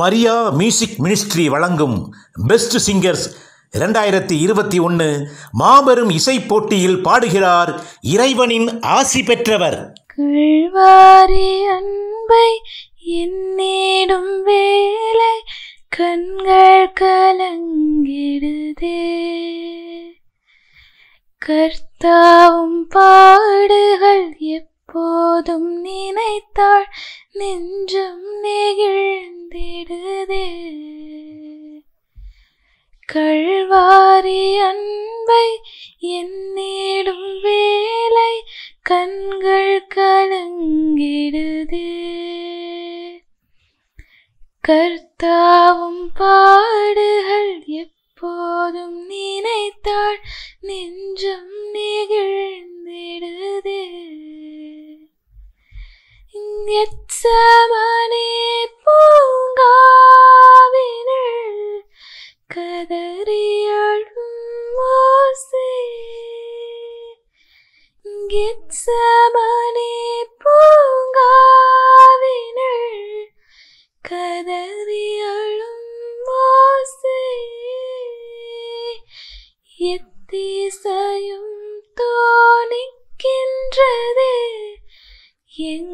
Maria music ministry வழங்கும் best singers இரண்டாயிரத்தி இருபத்தி ஒன்று மாபெரும் இசை போட்டியில் பாடுகிறார் இறைவனின் ஆசி பெற்றவர் அன்பை என்னிடும் வேலை கண்கள் கலங்கிடுதே கர்த்தாவும் பாடுகள் எப் போதும் நினைத்தாள் நெஞ்சம் நெகிழ்ந்திடுது கழ்வாரி அன்பை என்னிடும் வேலை கண்கள் கலங்கிடுது கர்த்தாவும் பாடுக எச்சமனே பூங்காவினள் கதறியழும் ஓசே எச்சமனே பூங்காவினள் கதறியழும் ஓசே எத்திசையும் தோணிக்கின்றது எங்க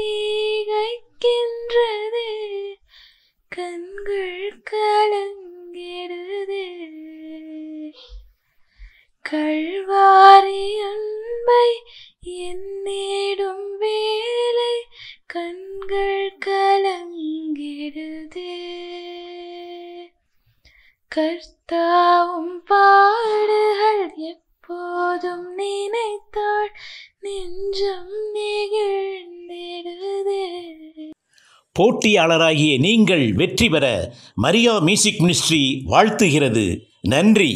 தீகைக்கின்றது கண்கள் கலங்கிடுது கழ்வாரி அன்பை என்னேடும் வேலை கண்கள் கலங்கிடுது கர்த்தாவும் பாடுகள் எப்போதும் நினைத்தாள் நெஞ்சம் நெகிழ் போட்டியாளராகிய நீங்கள் வெற்றி பெற மரியா மியூசிக் மினிஸ்ட்ரி வாழ்த்துகிறது நன்றி